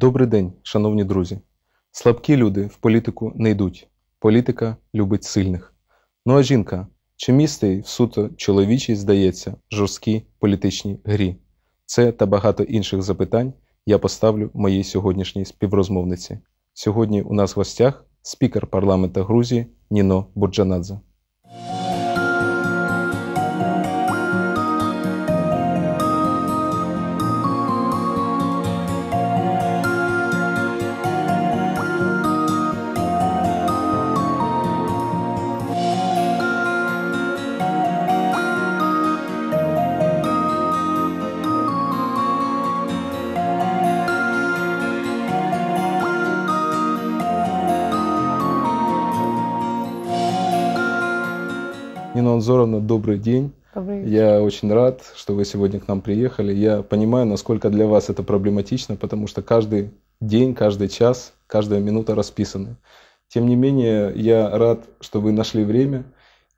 Добрий день, шановні друзі. Слабкі люди в політику не йдуть. Політика любить сильних. Ну а жінка чи місти в суто чоловічій здається жорсткій політичній грі? Це та багато інших запитань я поставлю моїй сьогоднішній співрозмовниці. Сьогодні у нас в гостях спікер парламента Грузії Ніно Бурджанадзе. Зоровна, добрый день. Добрый вечер. Я очень рад, что вы сегодня к нам приехали. Я понимаю, насколько для вас это проблематично, потому что каждый день, каждый час, каждая минута расписаны. Тем не менее, я рад, что вы нашли время.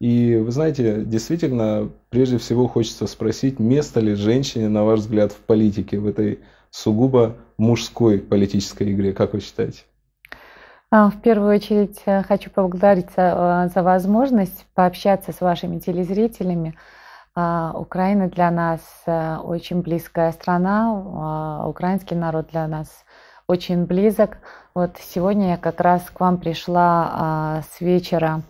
И вы знаете, действительно, прежде всего хочется спросить, место ли женщине, на ваш взгляд, в политике, в этой сугубо мужской политической игре, как вы считаете? А, в первую очередь э, хочу поблагодарить за, э, за возможность пообщаться с вашими телезрителями. А, Украина для нас э, очень близкая страна, а, украинский народ для нас очень близок. Вот сегодня я как раз к вам пришла с вечера,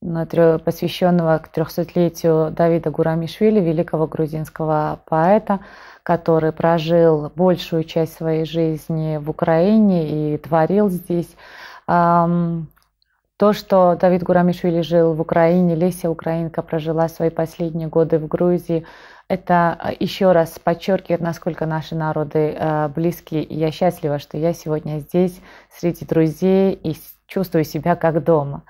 посвященного к 300-летию Давида Гурамишвили, великого грузинского поэта, который прожил большую часть своей жизни в Украине и творил здесь. То, что Давид Гурамишвили жил в Украине, Леся Украинка прожила свои последние годы в Грузии, это а, еще раз подчеркивает, насколько наши народы э, близки. И я счастлива, что я сегодня здесь среди друзей и чувствую себя как дома.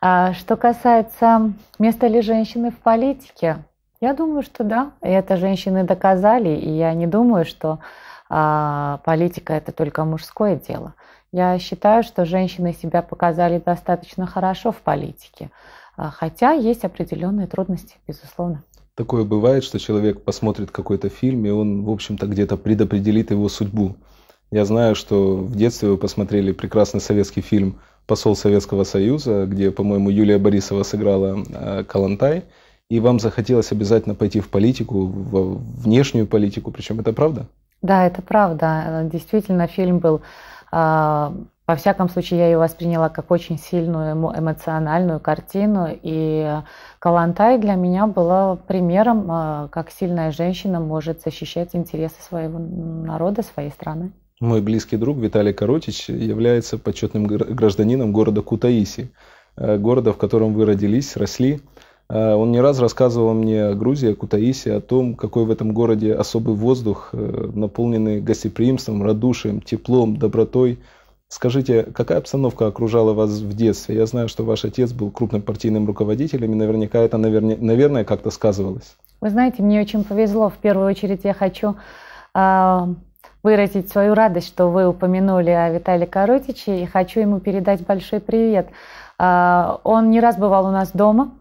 А что касается места ли женщины в политике, я думаю, что да. И это женщины доказали, и я не думаю, что а, политика это только мужское дело. Я считаю, что женщины себя показали достаточно хорошо в политике, а, хотя есть определенные трудности, безусловно. Такое бывает, что человек посмотрит какой-то фильм, и он, в общем-то, где-то предопределит его судьбу. Я знаю, что в детстве вы посмотрели прекрасный советский фильм «Посол Советского Союза», где, по-моему, Юлия Борисова сыграла а, Калантай, и вам захотелось обязательно пойти в политику, в внешнюю политику, причем это правда? Да, это правда. Действительно, фильм был а, во всяком случае, я ее восприняла как очень сильную эмоциональную картину. И Калантай для меня была примером, а, как сильная женщина может защищать интересы своего народа, своей страны. Мой близкий друг Виталий Коротич является почетным гражданином города Кутаиси, э, города, в котором вы родились, росли. Э, он не раз рассказывал мне о Грузии, о Кутаиси, о том, какой в этом городе особый воздух, э, наполненный гостеприимством, радушием, теплом, добротой. Скажите, какая обстановка окружала вас в детстве? Я знаю, что ваш отец был крупным партийным руководителем, и наверняка это, наверное, как-то сказывалось. Вы знаете, мне очень повезло. В первую очередь я хочу а, выразить свою радость, что вы упомянули о Виталии Коротиче, и хочу ему передать большой привет. А, он не раз бывал у нас дома,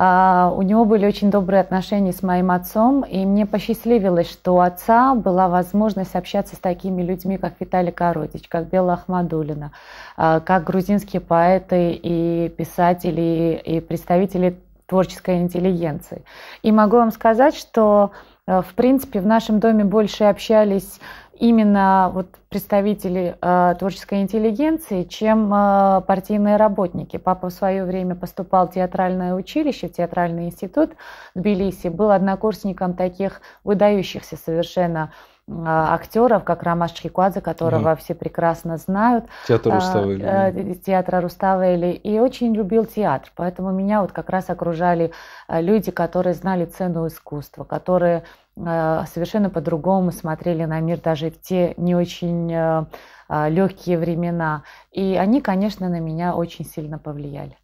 а, у него были очень добрые отношения с моим отцом, и мне посчастливилось, что у отца была возможность общаться с такими людьми, как Виталий Коротич, как Белла Ахмадулина, а, как грузинские поэты и писатели, и представители творческой интеллигенции. И могу вам сказать, что э, в принципе, в нашем доме больше общались именно вот представители э, творческой интеллигенции, чем э, партийные работники. Папа в свое время поступал в театральное училище, в театральный институт в Тбилиси, был однокурсником таких выдающихся совершенно э, актеров, как Рамаш Шриквадзе, которого угу. все прекрасно знают. Театр Руставели. театра Руставели. И очень любил театр. Поэтому меня вот как раз окружали э, люди, которые знали цену искусства, которые а, совершенно по-другому смотрели на мир даже в те не очень э, а, легкие времена. И они, конечно, на меня очень сильно повлияли.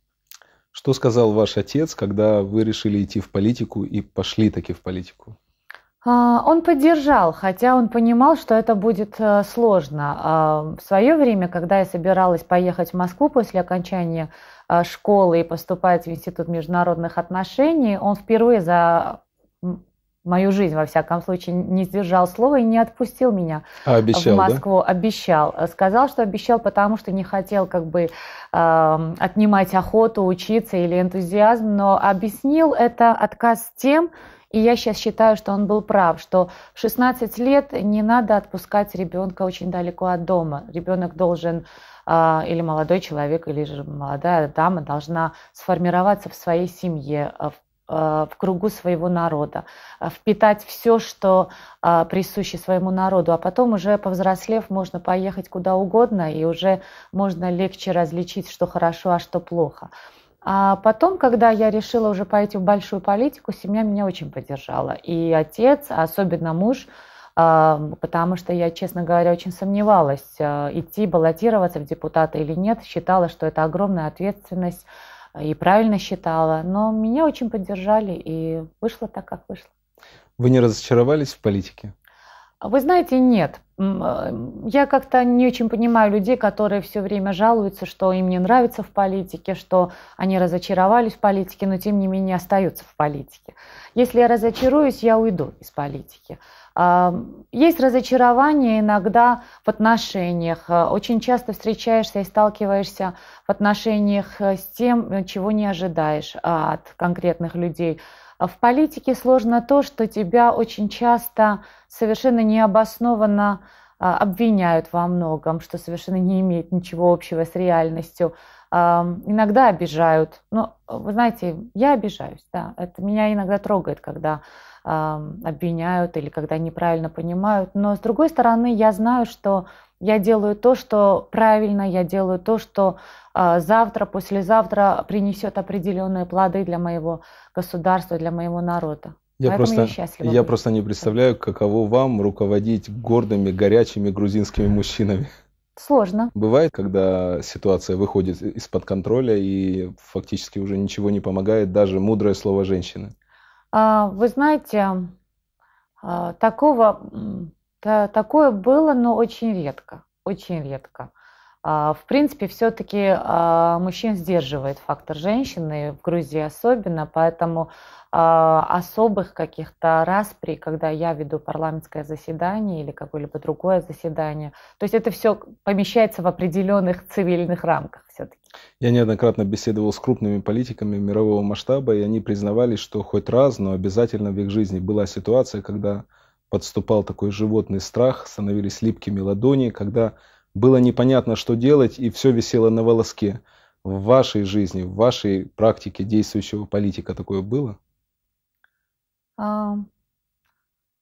Что сказал ваш отец, когда вы решили идти в политику и пошли таки в политику? А, он поддержал, хотя он понимал, что это будет э, сложно. В свое время, когда я собиралась поехать в Москву после окончания школы и поступать в Институт международных отношений, он впервые за мою жизнь, во всяком случае, не сдержал слова и не отпустил меня а, обещал, в Москву. Да? Обещал. Сказал, что обещал, потому что не хотел как бы э, отнимать охоту учиться или энтузиазм, но объяснил это отказ тем, и я сейчас считаю, что он был прав, что в 16 лет не надо отпускать ребенка очень далеко от дома. Ребенок должен а, или молодой человек, или же молодая дама должна сформироваться в своей семье, а, в а, в кругу своего народа, а, впитать все, что а, присуще своему народу, а потом уже повзрослев можно поехать куда угодно и уже можно легче различить, что хорошо, а что плохо. А потом, когда я решила уже пойти в большую политику, семья меня очень поддержала. И отец, особенно муж, потому что я, честно говоря, очень сомневалась, идти баллотироваться в депутаты или нет, считала, что это огромная ответственность и правильно считала. Но меня очень поддержали, и вышло так, как вышло. Вы не разочаровались в политике? Вы знаете, нет. Э, я как-то не очень понимаю людей, которые все время жалуются, что им не нравится в политике, что они разочаровались в политике, но тем не менее остаются в политике. Если я разочаруюсь, я уйду из политики. Есть разочарование иногда в отношениях. Э, очень часто встречаешься и сталкиваешься в отношениях э, с тем, э, чего не ожидаешь а, от конкретных людей. А в политике сложно то, что тебя очень часто совершенно необоснованно а, обвиняют во многом, что совершенно не имеет ничего общего с реальностью. Иногда обижают. Ну, вы знаете, я обижаюсь, да. Это меня иногда трогает, когда обвиняют или когда неправильно понимают. Но с другой стороны, я знаю, что я делаю то, что правильно, я делаю то, что а, завтра, послезавтра принесет определенные плоды для моего государства, для моего народа. Я просто, я, я просто не представляю, каково вам руководить гордыми, горячими грузинскими мужчинами. Сложно. Бывает, когда ситуация выходит из-под контроля и фактически уже ничего не помогает, даже мудрое слово женщины. А, вы знаете, а, такого, такое было, но очень редко, очень редко. А, в принципе, все-таки а, мужчин сдерживает фактор женщины, в Грузии особенно, поэтому а, особых каких-то распри, когда я веду парламентское заседание или какое-либо другое заседание, то есть это все помещается в определенных цивильных рамках все-таки. Я неоднократно беседовал с крупными политиками мирового масштаба, и они признавались, что хоть раз, но обязательно в их жизни была ситуация, когда подступал такой животный страх, становились липкими ладони, когда было непонятно, что делать, и все висело на волоске. В вашей жизни, в вашей практике действующего политика такое было? А,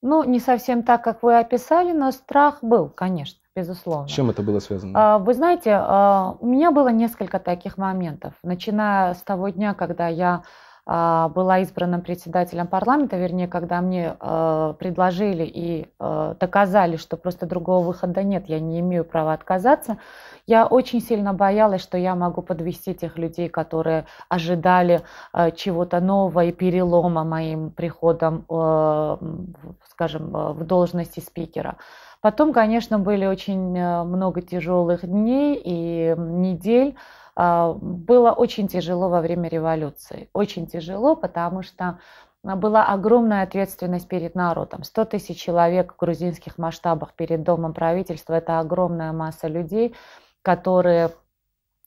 ну, не совсем так, как вы описали, но страх был, конечно, безусловно. С чем это было связано? А, вы знаете, а, у меня было несколько таких моментов, начиная с того дня, когда я а, была избрана председателем парламента, вернее, когда мне а, предложили и а, доказали, что просто другого выхода нет, я не имею права отказаться, я очень сильно боялась, что я могу подвести тех людей, которые ожидали чего-то нового и перелома моим приходом, скажем, в должности спикера. Потом, конечно, были очень много тяжелых дней и недель. А, было очень тяжело во время революции. Очень тяжело, потому что а, была огромная ответственность перед народом. 100 тысяч человек в грузинских масштабах перед домом правительства – это огромная масса людей, которые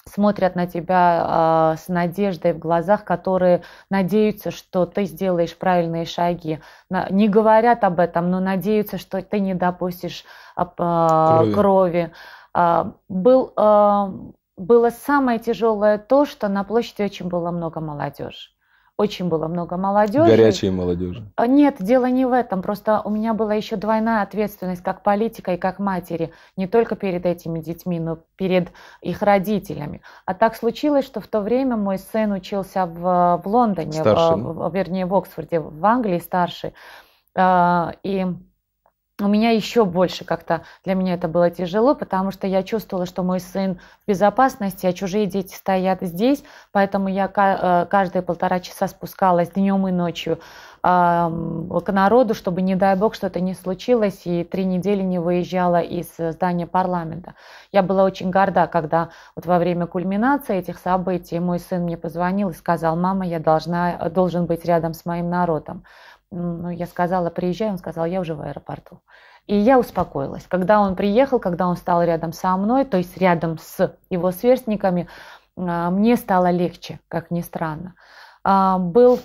смотрят на тебя э, с надеждой в глазах, которые надеются, что ты сделаешь правильные шаги. На, не говорят об этом, но надеются, что ты не допустишь э, крови. крови. Э, был э, было самое тяжелое то, что на площади очень было много молодежи. Очень было много молодежи. Горячие молодежи. А, нет, дело не в этом. Просто у меня была еще двойная ответственность как политика и как матери. Не только перед этими детьми, но перед их родителями. А так случилось, что в то время мой сын учился в, в Лондоне, старший, в, в, вернее в Оксфорде, в Англии старший. А, и у меня еще больше как-то для меня это было тяжело, потому что я чувствовала, что мой сын в безопасности, а чужие дети стоят здесь, поэтому я э, каждые полтора часа спускалась днем и ночью к народу, чтобы, не дай бог, что-то не случилось, и три недели не выезжала из э, здания парламента. Я была очень горда, когда вот во время кульминации этих событий мой сын мне позвонил и сказал, мама, я должна, должен быть рядом с моим народом. Ну, я сказала, приезжай, он сказал, я уже в аэропорту. И я успокоилась. Когда он приехал, когда он стал рядом со мной, то есть рядом с его сверстниками, а, мне стало легче, как ни странно. А, был,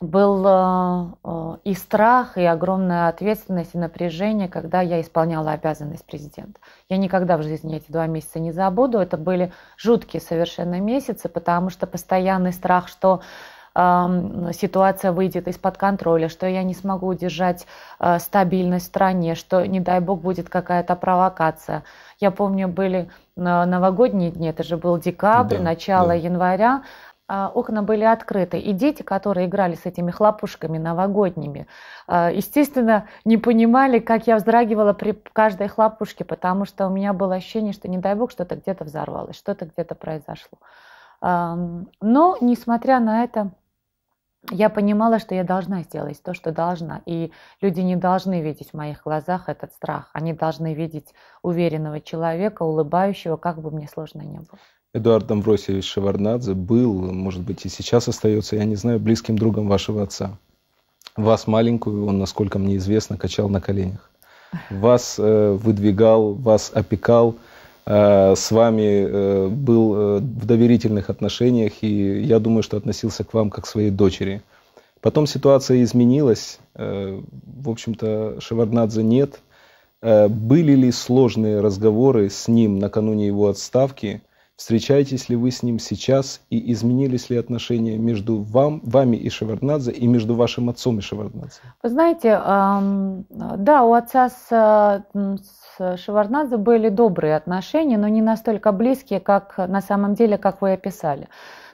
был а, и страх, и огромная ответственность, и напряжение, когда я исполняла обязанность президента. Я никогда в жизни эти два месяца не забуду. Это были жуткие совершенно месяцы, потому что постоянный страх, что ситуация выйдет из-под контроля, что я не смогу удержать э, стабильность в стране, что, не дай бог, будет какая-то провокация. Я помню, были э, новогодние дни, это же был декабрь, да, начало да. января, а, окна были открыты. И дети, которые играли с этими хлопушками новогодними, э, естественно, не понимали, как я вздрагивала при каждой хлопушке, потому что у меня было ощущение, что, не дай бог, что-то где-то взорвалось, что-то где-то произошло. Но, несмотря на это, я понимала, что я должна сделать то, что должна. И люди не должны видеть в моих глазах этот страх. Они должны видеть уверенного человека, улыбающего, как бы мне сложно не было. Эдуард Амвросьевич Шеварнадзе был, может быть, и сейчас остается, я не знаю, близким другом вашего отца. Вас маленькую он, насколько мне известно, качал на коленях. Вас э, выдвигал, вас опекал – Э, с вами э, был э, в доверительных отношениях, и я думаю, что относился к вам как к своей дочери. Потом ситуация изменилась, в общем-то, Шеварднадзе нет. Были ли сложные разговоры с ним накануне его отставки? Встречаетесь ли вы с ним сейчас и изменились ли отношения между вам, вами и Шеварднадзе и между вашим отцом и Шеварднадзе? Вы знаете, да, у отца с, с Шеварднадзе были добрые отношения, но не настолько близкие, как на самом деле, как вы описали.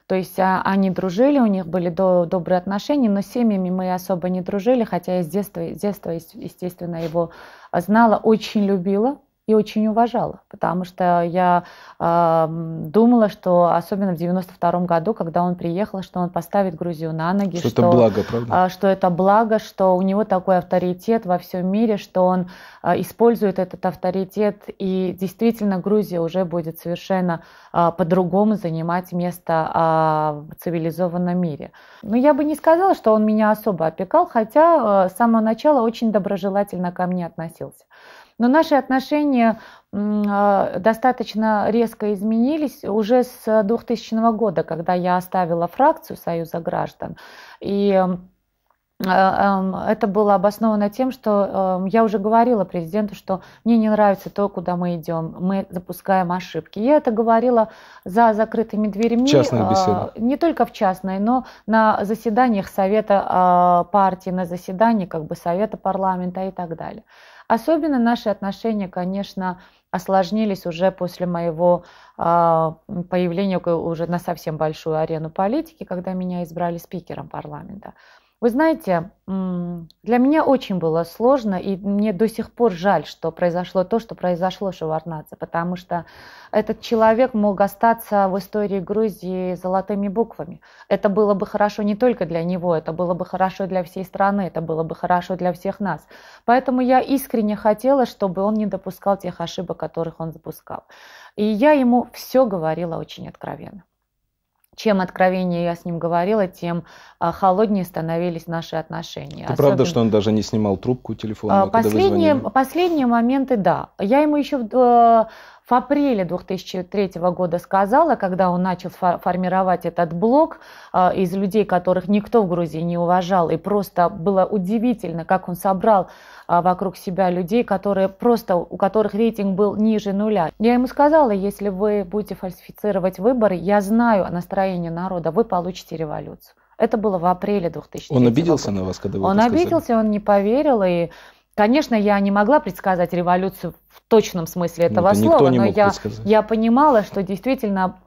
То есть а, они дружили, у них были до, добрые отношения, но с семьями мы особо не дружили, хотя я с детства, с детства естественно, его знала, очень любила, и очень уважала, потому что я э, думала, что особенно в 92 году, когда он приехал, что он поставит Грузию на ноги, что, что это благо, правда? Э, что это благо, что у него такой авторитет во всем мире, что он э, использует этот авторитет, и действительно Грузия уже будет совершенно э, по-другому занимать место э, в цивилизованном мире. Но я бы не сказала, что он меня особо опекал, хотя э, с самого начала очень доброжелательно ко мне относился. Но наши отношения а, достаточно резко изменились уже с 2000 года, когда я оставила фракцию Союза граждан. И Э, эм, это было обосновано тем, что эм, я уже говорила президенту, что мне не нравится то, куда мы идем, мы запускаем ошибки. Я это говорила за закрытыми дверями, Частная э, беседа. не только в частной, но на заседаниях Совета э, партии, на заседании как бы Совета парламента и так далее. Особенно наши отношения, конечно, осложнились уже после моего появления уже на совсем большую арену политики, когда меня избрали спикером парламента. Вы знаете, для меня очень было сложно, и мне до сих пор жаль, что произошло то, что произошло в Шеварнадзе, потому что этот человек мог остаться в истории Грузии золотыми буквами. Это было бы хорошо не только для него, это было бы хорошо для всей страны, это было бы хорошо для всех нас. Поэтому я искренне хотела, чтобы он не допускал тех ошибок, которых он допускал. И я ему все говорила очень откровенно чем откровеннее я с ним говорила, тем а, холоднее становились наши отношения. Это Особенно... правда, что он даже не снимал трубку телефона? Последние, последние моменты, да. Я ему еще в апреле 2003 года сказала, когда он начал формировать этот блок э, из людей, которых никто в Грузии не уважал, и просто было удивительно, как он собрал э, вокруг себя людей, которые просто, у которых рейтинг был ниже нуля. Я ему сказала, если вы будете фальсифицировать выборы, я знаю о настроении народа, вы получите революцию. Это было в апреле 2003 Он обиделся на вас, когда вы Он обиделся, он не поверил, и Конечно, я не могла предсказать революцию в точном смысле этого ну, слова, но я, я понимала, что действительно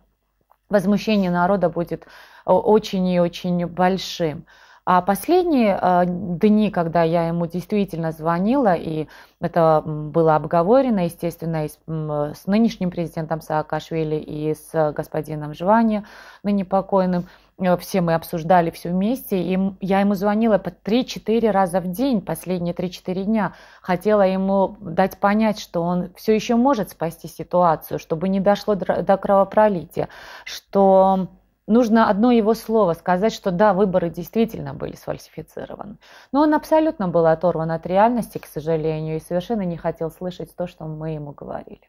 возмущение народа будет э, очень и очень большим. А последние э, дни, когда я ему действительно звонила, и это было обговорено, естественно, и с, с нынешним президентом Саакашвили и с господином Жвани, ныне покойным, э, все мы обсуждали все вместе, и я ему звонила по 3-4 раза в день, последние 3-4 дня. Хотела ему дать понять, что он все еще может спасти ситуацию, чтобы не дошло до кровопролития, что нужно одно его слово сказать, что да, выборы действительно были сфальсифицированы. Но он абсолютно был оторван от реальности, к сожалению, и совершенно не хотел слышать то, что мы ему говорили.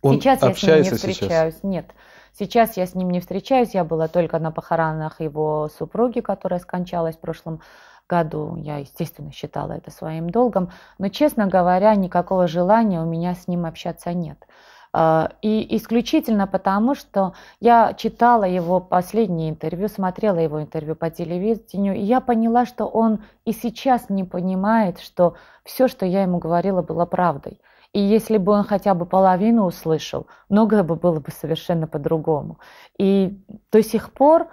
Он сейчас я с ним не встречаюсь. Нет. Сейчас я с ним не встречаюсь. Я была только на похоронах его супруги, которая скончалась в прошлом году. Я, естественно, считала это своим долгом. Но, честно говоря, никакого желания у меня с ним общаться нет. А, и исключительно потому, что я читала его последнее интервью, смотрела его интервью по телевидению, и я поняла, что он и сейчас не понимает, что все, что я ему говорила, было правдой. И если бы он хотя бы половину услышал, многое бы было бы совершенно по-другому. И до сих пор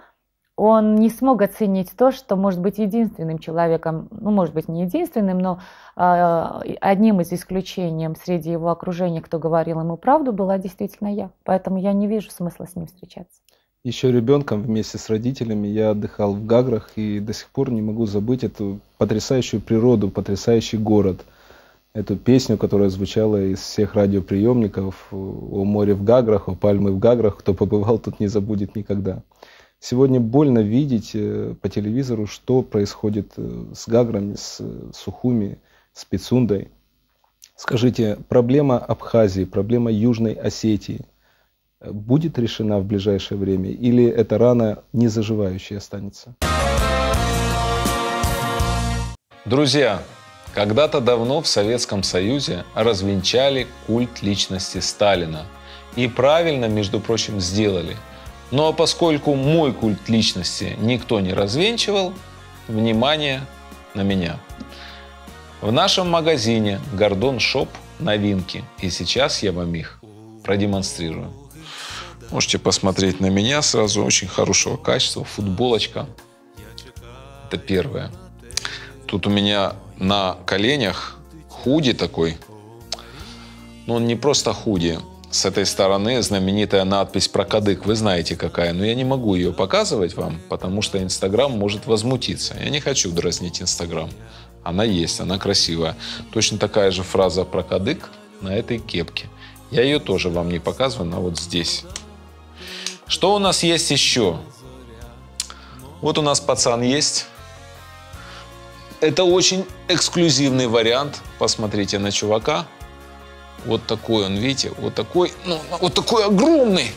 он не смог оценить то, что может быть единственным человеком, ну, может быть, не единственным, но а, одним из исключений среди его окружения, кто говорил ему правду, была действительно я. Поэтому я не вижу смысла с ним встречаться. Еще ребенком вместе с родителями я отдыхал в Гаграх и до сих пор не могу забыть эту потрясающую природу, потрясающий город, эту песню, которая звучала из всех радиоприемников о море в Гаграх, о пальмы в Гаграх. Кто побывал, тут не забудет никогда. Сегодня больно видеть э, по телевизору, что происходит э, с Гаграми, с э, Сухуми, с Пицундой. Скажите, проблема Абхазии, проблема Южной Осетии будет решена в ближайшее время или эта рана не заживающая останется? Друзья, когда-то давно в Советском Союзе развенчали культ личности Сталина. И правильно, между прочим, сделали – но поскольку мой культ личности никто не развенчивал, внимание на меня. В нашем магазине Гордон Шоп новинки, и сейчас я вам их продемонстрирую. Можете посмотреть на меня сразу, очень хорошего качества, футболочка. Это первое. Тут у меня на коленях худи такой. Но он не просто худи, с этой стороны знаменитая надпись про кадык. Вы знаете какая, но я не могу ее показывать вам, потому что Инстаграм может возмутиться. Я не хочу дразнить Инстаграм. Она есть, она красивая. Точно такая же фраза про кадык на этой кепке. Я ее тоже вам не показываю, но вот здесь. Что у нас есть еще? Вот у нас пацан есть. Это очень эксклюзивный вариант. Посмотрите на чувака. Вот такой он, видите, вот такой, ну, вот такой огромный.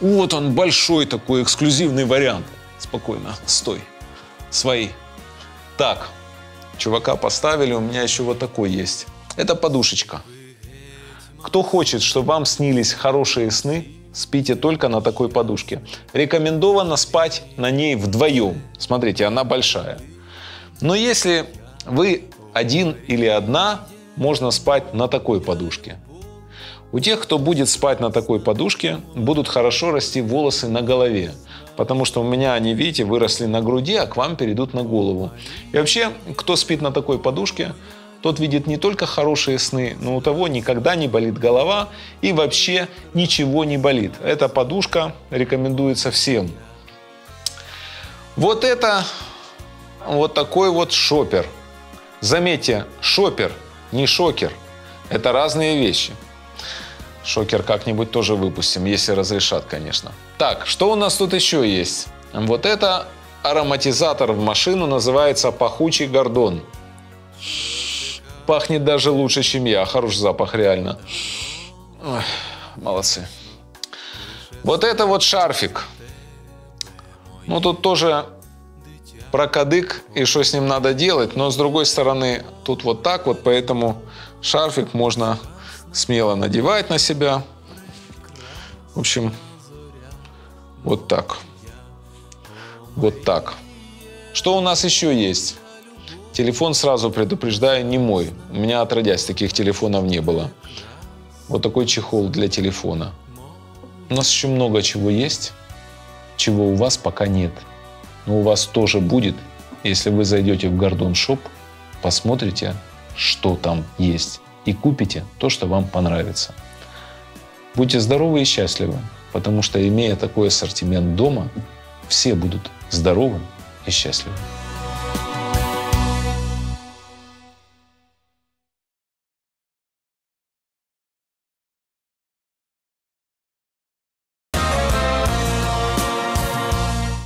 Вот он, большой такой эксклюзивный вариант. Спокойно, стой. Свои. Так, чувака поставили, у меня еще вот такой есть. Это подушечка. Кто хочет, чтобы вам снились хорошие сны, спите только на такой подушке. Рекомендовано спать на ней вдвоем. Смотрите, она большая. Но если вы один или одна, можно спать на такой подушке. У тех, кто будет спать на такой подушке, будут хорошо расти волосы на голове, потому что у меня они, видите, выросли на груди, а к вам перейдут на голову. И вообще, кто спит на такой подушке, тот видит не только хорошие сны, но у того никогда не болит голова и вообще ничего не болит. Эта подушка рекомендуется всем. Вот это вот такой вот шопер. Заметьте, шопер – не шокер. Это разные вещи. Шокер как-нибудь тоже выпустим, если разрешат, конечно. Так, что у нас тут еще есть? Вот это ароматизатор в машину называется пахучий гордон. Пахнет даже лучше, чем я. Хороший запах, реально. Ой, молодцы. Вот это вот шарфик. Ну, тут тоже про кадык и что с ним надо делать, но с другой стороны тут вот так вот, поэтому шарфик можно смело надевать на себя. В общем, вот так. Вот так. Что у нас еще есть? Телефон, сразу предупреждаю, не мой. У меня отродясь таких телефонов не было. Вот такой чехол для телефона. У нас еще много чего есть, чего у вас пока нет но у вас тоже будет, если вы зайдете в Гордон Шоп, посмотрите, что там есть, и купите то, что вам понравится. Будьте здоровы и счастливы, потому что, имея такой ассортимент дома, все будут здоровы и счастливы.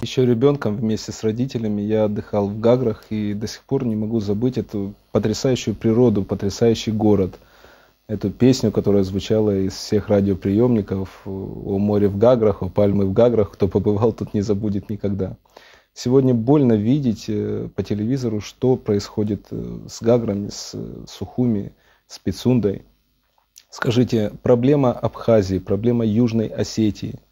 еще ребенком вместе с родителями я отдыхал в Гаграх и до сих пор не могу забыть эту потрясающую природу, потрясающий город, эту песню, которая звучала из всех радиоприемников э, о море в Гаграх, о пальмы в Гаграх, кто побывал, тут не забудет никогда. Сегодня больно видеть э, по телевизору, что происходит э, с Гаграми, с Сухуми, с Пицундой. Скажите, проблема Абхазии, проблема Южной Осетии –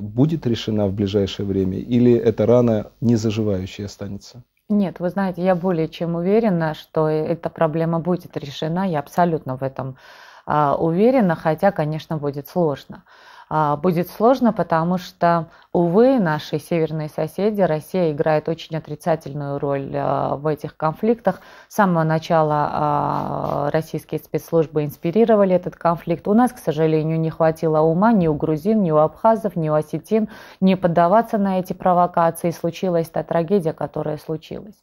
будет решена в ближайшее время или эта рана не заживающая останется? Нет, вы знаете, я более чем уверена, что эта проблема будет решена. Я абсолютно в этом а, уверена, хотя, конечно, будет сложно. А, будет сложно, потому что, увы, наши северные соседи, Россия играет очень отрицательную роль а, в этих конфликтах. С самого начала а, российские спецслужбы инспирировали этот конфликт. У нас, к сожалению, не хватило ума ни у грузин, ни у абхазов, ни у осетин не поддаваться на эти провокации. Случилась та трагедия, которая случилась.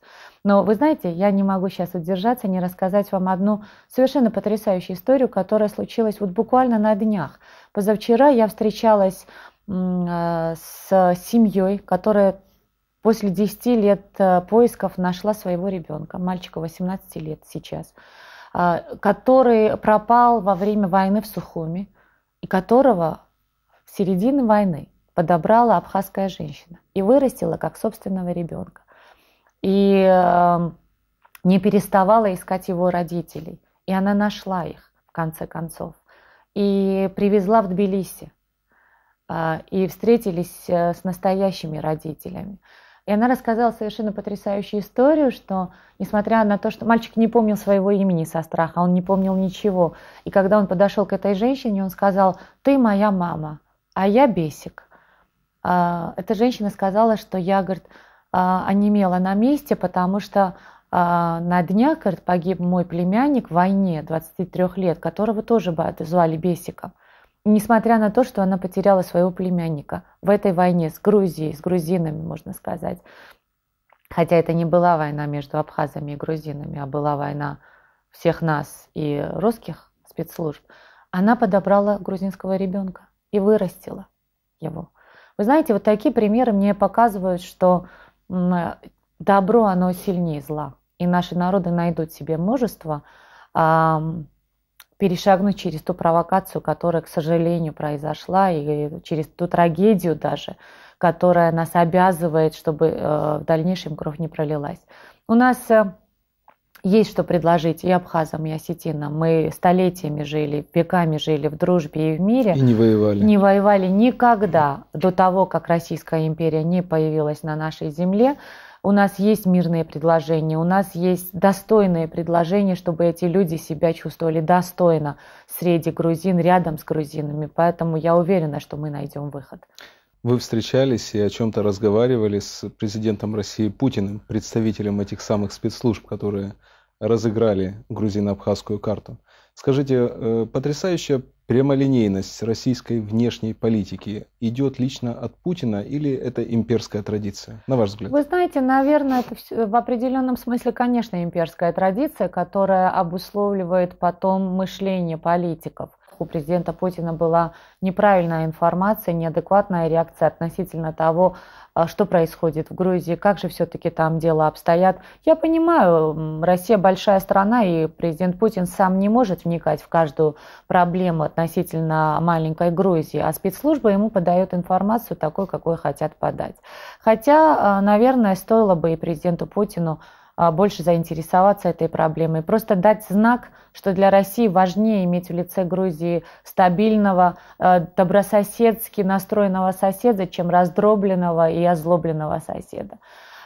Но вы знаете, я не могу сейчас удержаться, не рассказать вам одну совершенно потрясающую историю, которая случилась вот буквально на днях. Позавчера я встречалась э, с семьей, которая после 10 лет э, поисков нашла своего ребенка, мальчика 18 лет сейчас, а, который пропал во время войны в Сухуми, и которого в середине войны подобрала абхазская женщина и вырастила как собственного ребенка и эм, не переставала искать его родителей. И она нашла их, в конце концов, и привезла в Тбилиси. Э, и встретились э, с настоящими родителями. И она рассказала совершенно потрясающую историю, что, несмотря на то, что мальчик не помнил своего имени со страха, он не помнил ничего. И когда он подошел к этой женщине, он сказал, ты моя мама, а я бесик. А, эта женщина сказала, что я, говорит, а, онемела на месте, потому что а, на днях погиб мой племянник в войне, 23 лет, которого тоже звали Бесиком. Несмотря на то, что она потеряла своего племянника в этой войне с Грузией, с грузинами, можно сказать. Хотя это не была война между абхазами и грузинами, а была война всех нас и русских спецслужб. Она подобрала грузинского ребенка и вырастила его. Вы знаете, вот такие примеры мне показывают, что добро, оно сильнее зла. И наши народы найдут себе множество перешагнуть через ту провокацию, которая, к сожалению, произошла, и через ту трагедию даже, которая нас обязывает, чтобы э, в дальнейшем кровь не пролилась. У нас э, есть что предложить и абхазам, и осетинам. Мы столетиями жили, веками жили в дружбе и в мире. И не воевали. Не воевали никогда до того, как Российская империя не появилась на нашей земле. У нас есть мирные предложения, у нас есть достойные предложения, чтобы эти люди себя чувствовали достойно среди грузин, рядом с грузинами. Поэтому я уверена, что мы найдем выход. Вы встречались и о чем-то разговаривали с президентом России Путиным, представителем этих самых спецслужб, которые разыграли грузино-абхазскую карту. Скажите, э, потрясающая прямолинейность российской внешней политики идет лично от Путина или это имперская традиция, на ваш взгляд? Вы знаете, наверное, это в определенном смысле, конечно, имперская традиция, которая обусловливает потом мышление политиков у президента Путина была неправильная информация, неадекватная реакция относительно того, а, что происходит в Грузии, как же все-таки там дела обстоят. Я понимаю, Россия большая страна, и президент Путин сам не может вникать в каждую проблему относительно маленькой Грузии, а спецслужба ему подает информацию такой, какой хотят подать. Хотя, а, наверное, стоило бы и президенту Путину а, больше заинтересоваться этой проблемой. Просто дать знак, что для России важнее иметь в лице Грузии стабильного, э, добрососедски настроенного соседа, чем раздробленного и озлобленного соседа.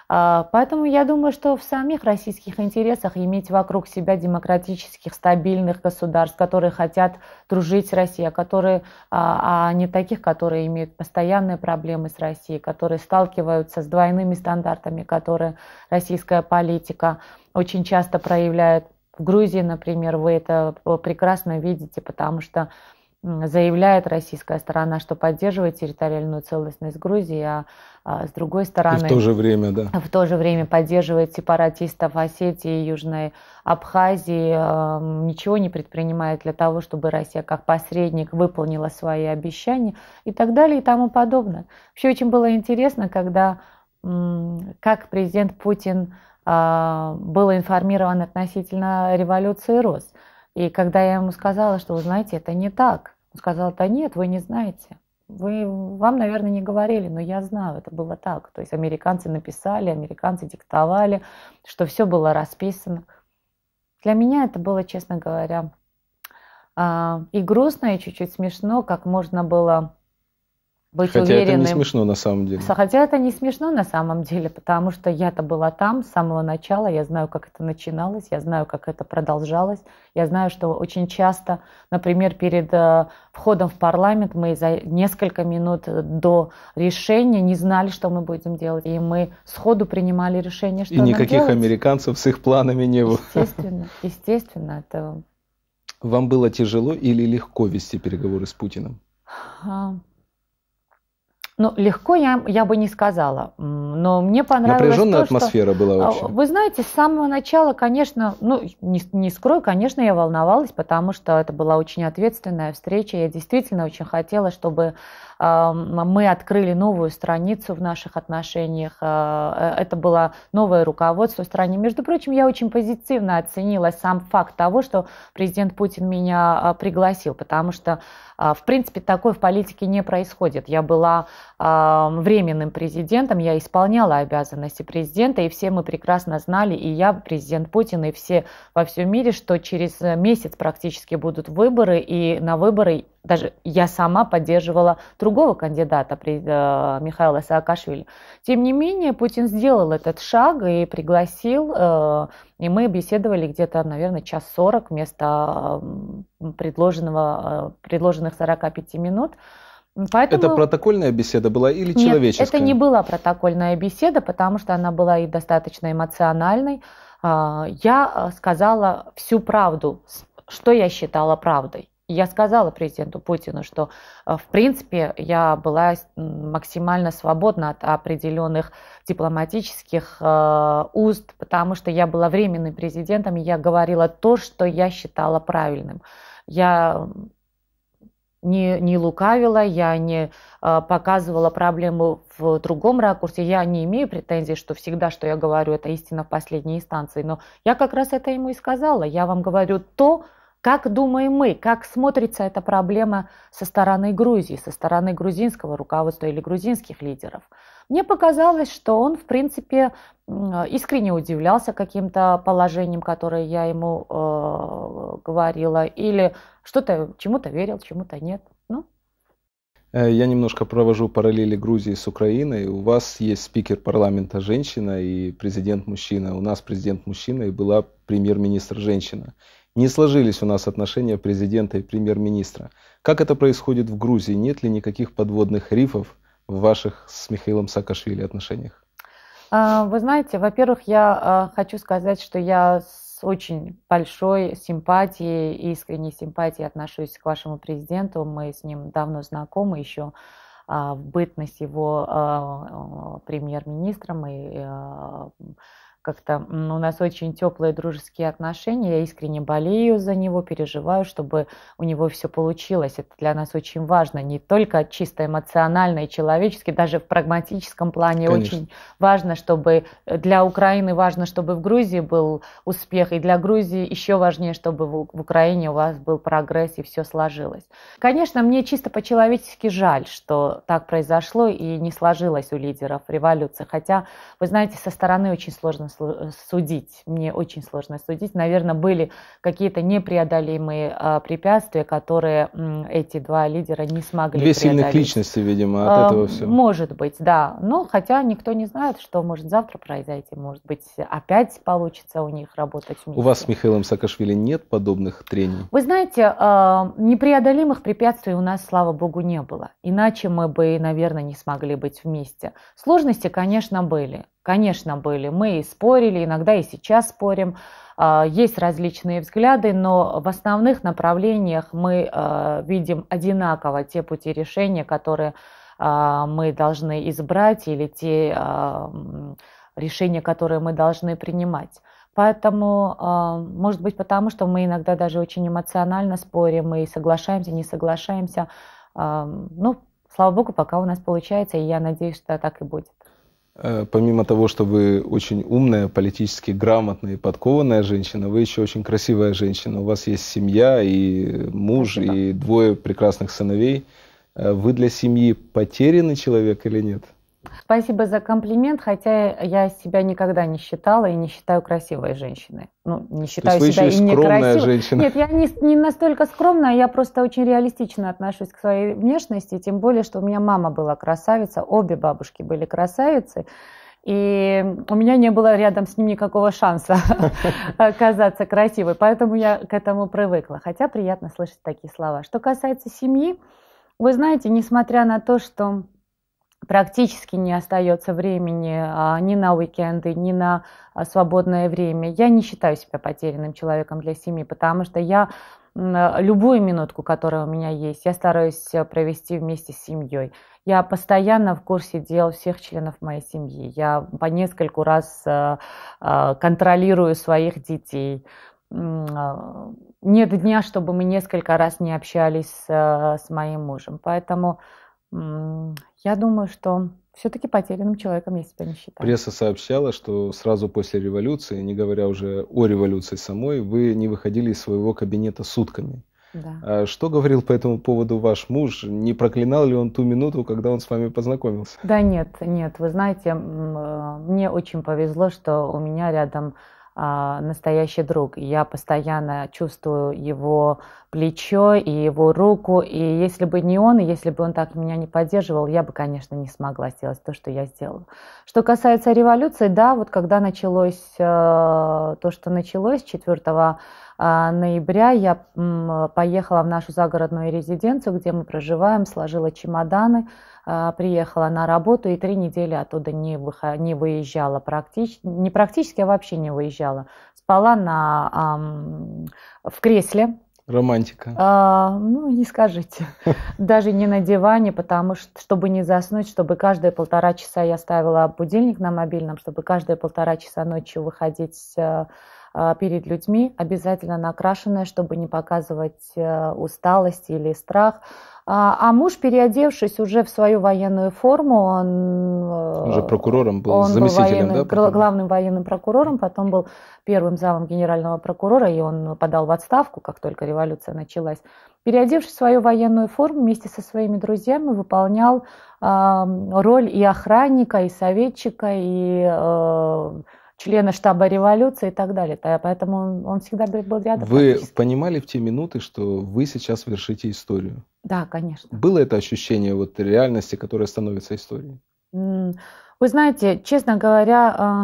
А, поэтому я думаю, что в самих российских интересах иметь вокруг себя демократических, стабильных государств, которые хотят дружить с Россией, а которые, а, а не таких, которые имеют постоянные проблемы с Россией, которые сталкиваются с двойными стандартами, которые российская политика очень часто проявляет. В Грузии, например, вы это прекрасно видите, потому что заявляет российская сторона, что поддерживает территориальную целостность Грузии, а, а с другой стороны... И в то же время, да. В то же время поддерживает сепаратистов Осетии и Южной Абхазии, ничего не предпринимает для того, чтобы Россия как посредник выполнила свои обещания и так далее и тому подобное. Вообще очень было интересно, когда как президент Путин а, был информирован относительно революции РОС. И когда я ему сказала, что, вы знаете, это не так, он сказал, да нет, вы не знаете. Вы, вам, наверное, не говорили, но я знаю, это было так. То есть американцы написали, американцы диктовали, что все было расписано. Для меня это было, честно говоря, а, и грустно, и чуть-чуть смешно, как можно было быть хотя уверенным. это не смешно на самом деле. Хотя это не смешно на самом деле, потому что я-то была там с самого начала, я знаю, как это начиналось, я знаю, как это продолжалось, я знаю, что очень часто, например, перед э, входом в парламент мы за несколько минут до решения не знали, что мы будем делать, и мы сходу принимали решение, что И никаких делать. американцев с их планами не было. Естественно, естественно, это... Вам было тяжело или легко вести переговоры с Путиным? А, ну, легко я, я бы не сказала, но мне понравилось Напряженная то, атмосфера что, была вообще. А, вы знаете, с самого начала, конечно, ну, не, не скрою, конечно, я волновалась, потому что это была очень ответственная встреча. Я действительно очень хотела, чтобы э, мы открыли новую страницу в наших отношениях. А, э, это было новое руководство в стране. Между прочим, я очень позитивно оценила сам факт того, что президент Путин меня пригласил, потому что, э, в принципе, такое в политике не происходит. Я была временным президентом, я исполняла обязанности президента, и все мы прекрасно знали, и я, президент Путин, и все во всем мире, что через э, месяц практически будут выборы, и на выборы даже я сама поддерживала другого кандидата, э, Михаила Саакашвили. Тем не менее, Путин сделал этот шаг и пригласил, э, и мы беседовали где-то, наверное, час сорок вместо предложенного, предложенных 45 минут. Поэтому... Это протокольная беседа была или Нет, человеческая? Это не была протокольная беседа, потому что она была и достаточно эмоциональной. А, я а, сказала всю правду, что я считала правдой. Я сказала президенту Путину, что, а, в принципе, я была максимально свободна от определенных дипломатических уст, потому что я была временным президентом, и я говорила то, что я считала правильным. Я не, не лукавила, я не э, показывала проблему в другом ракурсе. Я не имею претензий, что всегда, что я говорю, это истина в последней инстанции. Но я как раз это ему и сказала. Я вам говорю то, как думаем мы, как смотрится эта проблема со стороны Грузии, со стороны грузинского руководства или грузинских лидеров. Мне показалось, что он, в принципе, искренне удивлялся каким-то положением, которое я ему э, говорила, или что-то чему-то верил, чему-то нет. Ну. Э, я немножко провожу параллели Грузии с Украиной. У вас есть спикер парламента женщина и президент мужчина. У нас президент мужчина и была премьер-министр женщина. Не сложились у нас отношения президента и премьер-министра. Как это происходит в Грузии? Нет ли никаких подводных рифов в ваших с Михаилом Саакашвили отношениях? А, вы знаете, во-первых, я а, хочу сказать, что я с очень большой симпатией, искренней симпатией отношусь к вашему президенту. Мы с ним давно знакомы еще а, в бытность его премьер-министром и как-то у нас очень теплые дружеские отношения. Я искренне болею за него, переживаю, чтобы у него все получилось. Это для нас очень важно, не только чисто эмоционально и человечески, даже в прагматическом плане Конечно. очень важно, чтобы э, для Украины важно, чтобы в Грузии был успех, и для Грузии еще важнее, чтобы в Украине у вас был прогресс и все сложилось. Конечно, мне чисто по-человечески жаль, что так произошло и не сложилось у лидеров революции. Хотя, вы знаете, со стороны очень сложно Э, судить, мне очень сложно судить. Наверное, были какие-то непреодолимые а, препятствия, которые эти два лидера не смогли Две преодолеть. сильных личности, видимо, от а, этого всего. Может быть, да. Но хотя никто не знает, что может завтра произойти, может быть, опять получится у них работать вместе. У вас с Михаилом Саакашвили нет подобных трений? Вы знаете, а, непреодолимых препятствий у нас, слава богу, не было. Иначе мы бы, наверное, не смогли быть вместе. Сложности, конечно, были. Конечно, были. Мы и спорили, иногда и сейчас спорим. А, есть различные взгляды, но в основных направлениях мы а, видим одинаково те пути решения, которые а, мы должны избрать или те решения, которые мы должны принимать. Поэтому, может быть, потому что мы иногда даже очень эмоционально спорим и соглашаемся, не соглашаемся. Ну, слава богу, пока у нас получается, и я надеюсь, что так и будет. Э, помимо того, что вы очень умная, политически грамотная и подкованная женщина, вы еще очень красивая женщина. У вас есть семья и муж, Спасибо. и двое прекрасных сыновей. Э, вы для семьи потерянный человек или нет? Спасибо за комплимент, хотя я себя никогда не считала и не считаю красивой женщиной. Ну, не считаю То есть себя вы еще и, и скромная женщина. Нет, я не, не настолько скромная, я просто очень реалистично отношусь к своей внешности, тем более, что у меня мама была красавица, обе бабушки были красавицы. И у меня не было рядом с ним никакого шанса оказаться красивой, поэтому я к этому привыкла. Хотя приятно слышать такие слова. Что касается семьи, вы знаете, несмотря на то, что практически не остается времени а, ни на уикенды, ни на а, свободное время. Я не считаю себя потерянным человеком для семьи, потому что я а, любую минутку, которая у меня есть, я стараюсь провести вместе с семьей. Я постоянно в курсе дел всех членов моей семьи. Я по нескольку раз контролирую своих детей нет дня, чтобы мы несколько раз не общались с моим мужем. Поэтому я думаю, что все-таки потерянным человеком я себя не считаю. Пресса сообщала, что сразу после революции, не говоря уже о революции самой, вы не выходили из своего кабинета сутками. Да. А что говорил по этому поводу ваш муж? Не проклинал ли он ту минуту, когда он с вами познакомился? Да нет, нет. Вы знаете, а, мне очень повезло, что у меня рядом а, настоящий друг. Я постоянно чувствую его плечо, и его руку. И если бы не он, и если бы он так меня не поддерживал, я бы, конечно, не смогла сделать то, что я сделала. Что касается революции, да, вот когда началось э, то, что началось 4 э, ноября, я поехала в нашу загородную резиденцию, где мы проживаем, сложила чемоданы, э, приехала на работу и три недели оттуда не, выход... не выезжала практически, не практически, а вообще не выезжала. Спала на, в кресле, Романтика. А, ну, не скажите. Даже не на диване, потому что, чтобы не заснуть, чтобы каждые полтора часа я ставила будильник на мобильном, чтобы каждые полтора часа ночью выходить э, а, перед людьми, обязательно накрашенная, чтобы не показывать э, усталость или страх. А, а муж, переодевшись уже в свою военную форму, он э, уже прокурором был, он заместителем, был военным, да, главным военным прокурором, потом был первым замом генерального прокурора, и он подал в отставку, как только революция началась. Переодевшись в свою военную форму, вместе со своими друзьями выполнял э, роль и охранника, и советчика, и э, члены штаба революции и так далее. Поэтому он, всегда был рядом. Вы практически. понимали в те минуты, что вы сейчас вершите историю? Да, конечно. Было это ощущение вот реальности, которая становится историей? Вы знаете, честно говоря, а,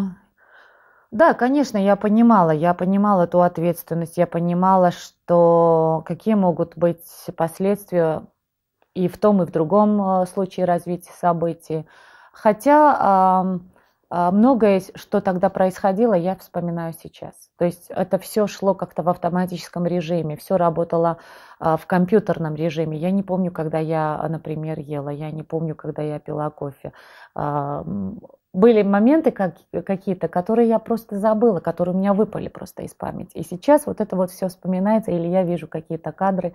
да, конечно, я понимала, я понимала эту ответственность, я понимала, что какие могут быть последствия и в том, и в другом а, случае развития событий. Хотя а, многое, что тогда происходило, я вспоминаю сейчас. То есть это все шло как-то в автоматическом режиме, все работало а, в компьютерном режиме. Я не помню, когда я, например, ела, я не помню, когда я пила кофе. А, были моменты как, какие-то, которые я просто забыла, которые у меня выпали просто из памяти. И сейчас вот это вот все вспоминается, или я вижу какие-то кадры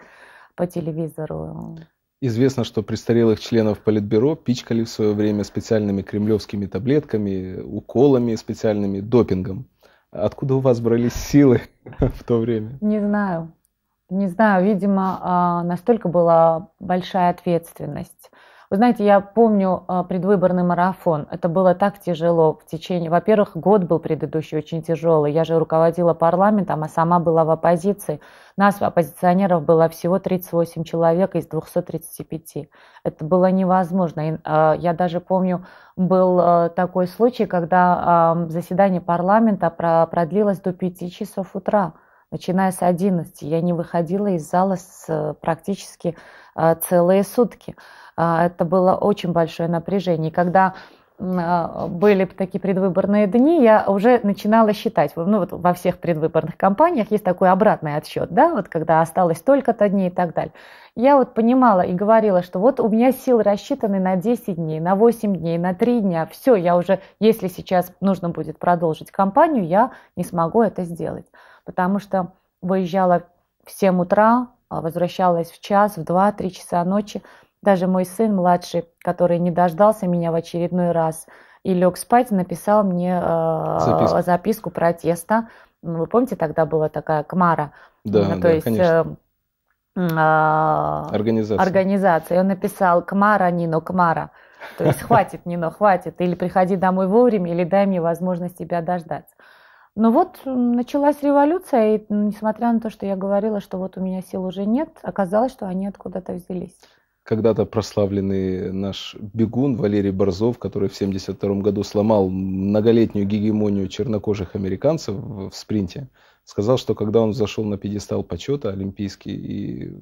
по телевизору. Известно, что престарелых членов Политбюро пичкали в свое время специальными кремлевскими таблетками, уколами специальными, допингом. Откуда у вас брались силы в то время? Не знаю. Не знаю, видимо, а, настолько была большая ответственность. Вы знаете, я помню а, предвыборный марафон. Это было так тяжело в течение... Во-первых, год был предыдущий очень тяжелый. Я же руководила парламентом, а сама была в оппозиции. Нас, оппозиционеров, было всего 38 человек из 235. Это было невозможно. А, я даже помню, был а, такой случай, когда заседание парламента продлилось до 5 часов утра. Начиная с 11 я не выходила из зала с, э, практически э, целые сутки. А, это было очень большое напряжение. когда а, были такие предвыборные дни, я уже начинала считать. Ну, вот во всех предвыборных кампаниях есть такой обратный отсчет, да, вот когда осталось только то дней и так далее. Я вот понимала и говорила, что вот у меня силы рассчитаны на 10 дней, на 8 дней, на 3 дня. Все, я уже, если сейчас нужно будет продолжить кампанию, я не смогу это сделать потому что выезжала в 7 утра, а возвращалась в час, в 2-3 часа ночи. Даже мой сын младший, который не дождался меня в очередной раз и лег спать, написал мне э, записку. записку протеста. Ну, вы помните, тогда была такая Кмара? Да, ну, то да, есть, конечно. Э, организация. организация. И он написал «Кмара, Нино, Кмара». То есть хватит, Нино, хватит. Или приходи домой вовремя, или дай мне возможность тебя дождаться. Но ну вот началась революция, и несмотря на то, что я говорила, что вот у меня сил уже нет, оказалось, что они откуда-то взялись. Когда-то прославленный наш бегун Валерий Борзов, который в 1972 году сломал многолетнюю гегемонию чернокожих американцев в спринте, сказал, что когда он зашел на пьедестал почета олимпийский и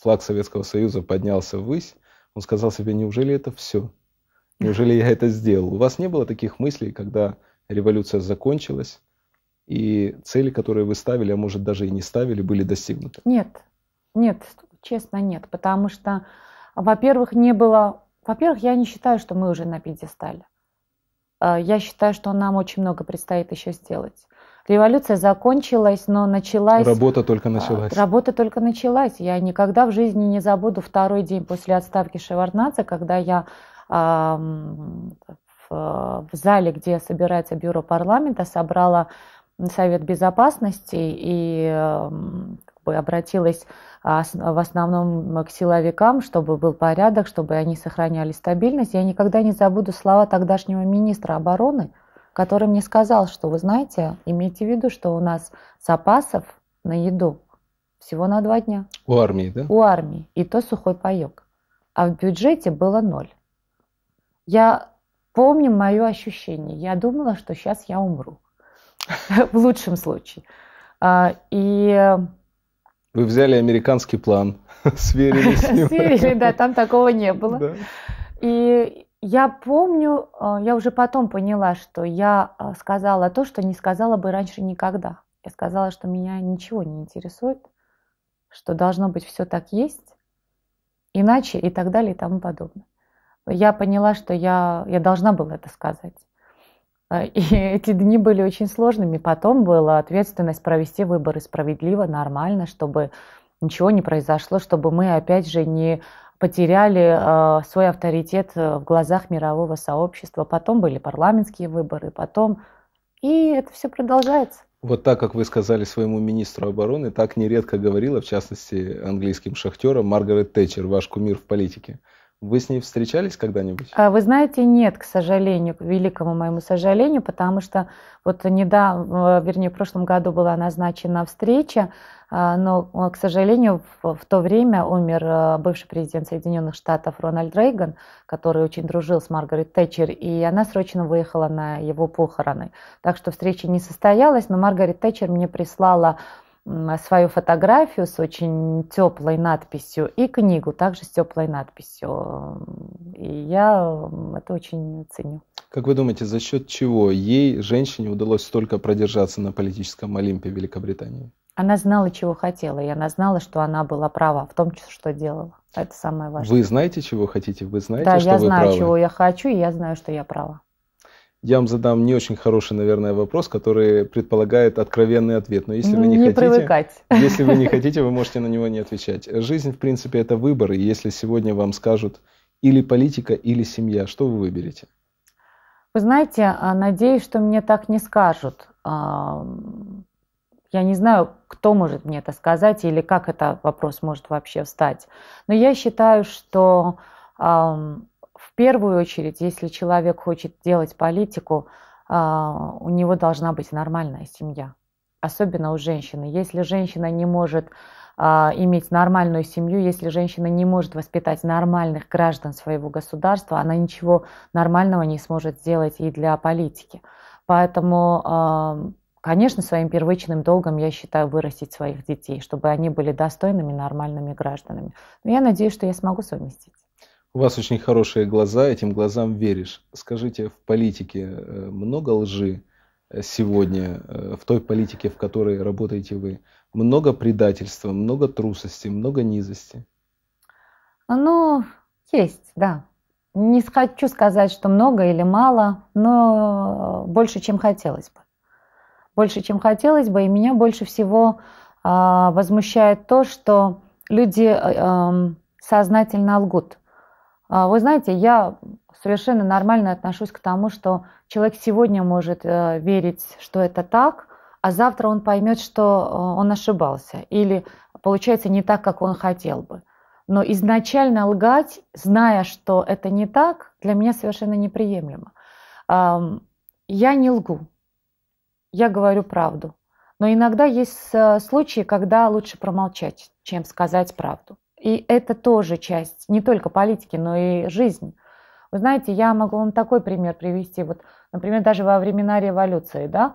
флаг Советского Союза поднялся ввысь, он сказал себе, неужели это все? Неужели я это сделал? У вас не было таких мыслей, когда революция закончилась, и цели, которые вы ставили, а может даже и не ставили, были достигнуты? Нет, нет, честно, нет, потому что, во-первых, не было, во-первых, я не считаю, что мы уже на пьедестале. Э, я считаю, что нам очень много предстоит еще сделать. Революция закончилась, но началась... Работа только э, началась. Работа только началась. Я никогда в жизни не забуду второй день после отставки Шеварднадзе, когда я э, в, в зале, где собирается бюро парламента, собрала Совет Безопасности и эм, как бы, обратилась а, в основном к силовикам, чтобы был порядок, чтобы они сохраняли стабильность. Я никогда не забуду слова тогдашнего министра обороны, который мне сказал, что вы знаете, имейте в виду, что у нас запасов на еду всего на два дня. У армии, да? У армии. И то сухой паек. А в бюджете было ноль. Я помню мое ощущение. Я думала, что сейчас я умру. в лучшем случае. А, и... Вы взяли американский план, сверили с ним. Сверили, да, там такого не было. Да. И я помню, а, я уже потом поняла, что я а, сказала то, что не сказала бы раньше никогда. Я сказала, что меня ничего не интересует, что должно быть все так есть, иначе и так далее и тому подобное. Я поняла, что я, я должна была это сказать. А, и эти дни были очень сложными. Потом была ответственность провести выборы справедливо, нормально, чтобы ничего не произошло, чтобы мы опять же не потеряли э, свой авторитет э, в глазах мирового сообщества. Потом были парламентские выборы, потом... И это все продолжается. Вот так, как вы сказали своему министру обороны, так нередко говорила, в частности, английским шахтерам Маргарет Тэтчер, ваш кумир в политике. Вы с ней встречались когда-нибудь? А Вы знаете, нет, к сожалению, к великому моему сожалению, потому что вот недавно, э, вернее, в прошлом году была назначена встреча, а, но, э, к сожалению, в, в то время умер э, бывший президент Соединенных Штатов Рональд Рейган, который очень дружил с Маргарет Тэтчер, и она срочно выехала на его похороны. Так что встреча не состоялась, но Маргарет Тэтчер мне прислала свою фотографию с очень теплой надписью и книгу также с теплой надписью. И я это очень ценю. Как вы думаете, за счет чего ей, женщине, удалось столько продержаться на политическом Олимпе Великобритании? Она знала, чего хотела, и она знала, что она была права в том, что делала. Это самое важное. Вы знаете, чего хотите? Вы знаете, да, что я знаю, правы? чего я хочу, и я знаю, что я права. Я вам задам не очень хороший, наверное, вопрос, который предполагает откровенный ответ. Но если вы не, не хотите, привыкать. если вы не хотите, вы можете на него не отвечать. Жизнь, в принципе, это выбор. И если сегодня вам скажут или политика, или семья, что вы выберете? Вы знаете, а, надеюсь, что мне так не скажут. А, я не знаю, кто может мне это сказать или как этот вопрос может вообще встать. Но я считаю, что первую очередь, если человек хочет делать политику, а, у него должна быть нормальная семья, особенно у женщины. Если женщина не может а, иметь нормальную семью, если женщина не может воспитать нормальных граждан своего государства, она ничего нормального не сможет сделать и для политики. Поэтому, а, конечно, своим первичным долгом я считаю вырастить своих детей, чтобы они были достойными, нормальными гражданами. Но я надеюсь, что я смогу совместить. У вас очень хорошие глаза, этим глазам веришь. Скажите, в политике э, много лжи э, сегодня, э, в той политике, в которой работаете вы? Много предательства, много трусости, много низости? Ну, есть, да. Не хочу сказать, что много или мало, но больше, чем хотелось бы. Больше, чем хотелось бы, и меня больше всего а, возмущает то, что люди эм, сознательно лгут. А, вы знаете, я совершенно нормально отношусь к тому, что человек сегодня может э, верить, что это так, а завтра он поймет, что э, он ошибался или получается не так, как он хотел бы. Но изначально лгать, зная, что это не так, для меня совершенно неприемлемо. Я не лгу, я говорю правду. Но иногда есть э, случаи, когда лучше промолчать, чем сказать правду. И это тоже часть не только политики, но и жизни. Вы знаете, я могу вам такой пример привести. Вот, например, даже во времена революции, да,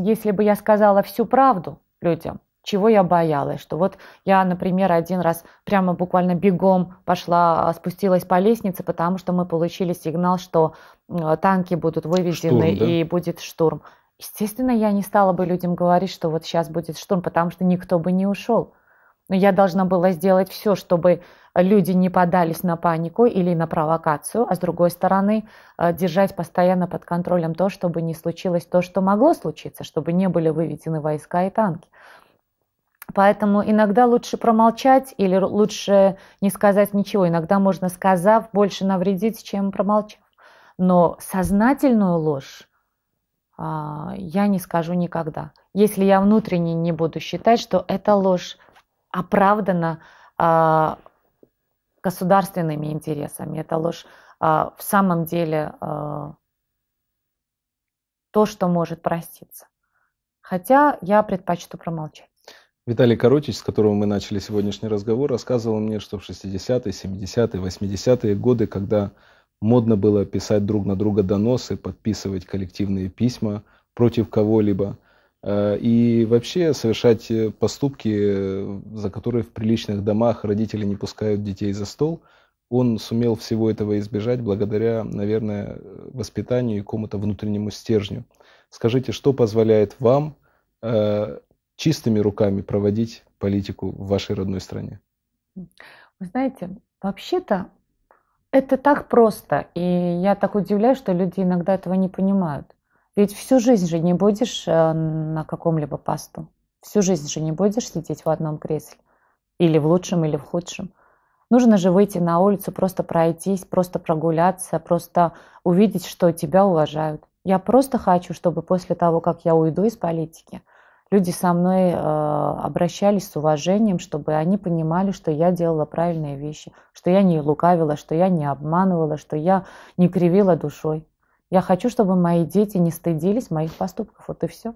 если бы я сказала всю правду людям, чего я боялась, что вот я, например, один раз прямо буквально бегом пошла, а, спустилась по лестнице, потому что мы получили сигнал, что танки будут выведены штурм, да? и будет штурм. Естественно, я не стала бы людям говорить, что вот сейчас будет штурм, потому что никто бы не ушел. Но я должна была сделать все, чтобы люди не подались на панику или на провокацию, а с другой стороны э, держать постоянно под контролем то, чтобы не случилось то, что могло случиться, чтобы не были выведены войска и танки. Поэтому иногда лучше промолчать или лучше не сказать ничего. Иногда можно, сказав, больше навредить, чем промолчав. Но сознательную ложь а, я не скажу никогда. Если я внутренне не буду считать, что это ложь, оправдано э, государственными интересами. Это ложь э, в самом деле э, то, что может проститься. Хотя я предпочту промолчать. Виталий Коротич, с которого мы начали сегодняшний разговор, рассказывал мне, что в 60-е, 70-е, 80-е годы, когда модно было писать друг на друга доносы, подписывать коллективные письма против кого-либо – Э, и вообще совершать э, поступки, э, за которые в приличных домах родители не пускают детей за стол, он сумел всего этого избежать благодаря, наверное, воспитанию и какому-то внутреннему стержню. Скажите, что позволяет вам э, чистыми руками проводить политику в вашей родной стране? Вы знаете, вообще-то это так просто, и я так удивляюсь, что люди иногда этого не понимают. Ведь всю жизнь же не будешь э, на каком-либо посту. Всю жизнь же не будешь сидеть в одном кресле. Или в лучшем, или в худшем. Нужно же выйти на улицу, просто пройтись, просто прогуляться, просто увидеть, что тебя уважают. Я просто хочу, чтобы после того, как я уйду из политики, люди со мной э, обращались с уважением, чтобы они понимали, что я делала правильные вещи, что я не лукавила, что я не обманывала, что я не кривила душой. Я хочу, чтобы мои дети не стыдились моих поступков. Вот и все.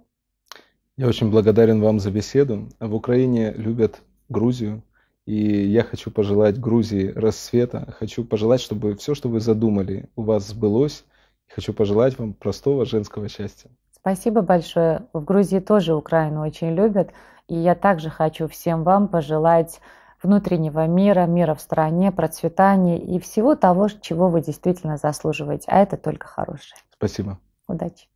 Я очень благодарен вам за беседу. В Украине любят Грузию. И я хочу пожелать Грузии рассвета. Хочу пожелать, чтобы все, что вы задумали, у вас сбылось. Хочу пожелать вам простого женского счастья. Спасибо большое. В Грузии тоже Украину очень любят. И я также хочу всем вам пожелать внутреннего мира, мира в стране, процветания и всего того, чего вы действительно заслуживаете. А это только хорошее. Спасибо. Удачи.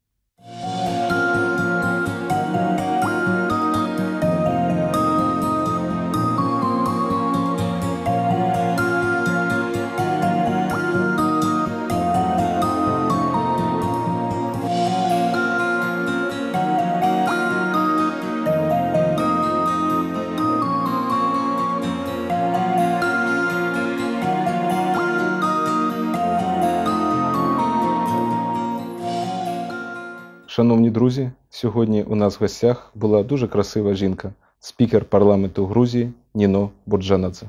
Шановні друзі, сьогодні у нас в гостях була дуже красива жінка, спікер парламенту Грузії Ніно Борджанадзе.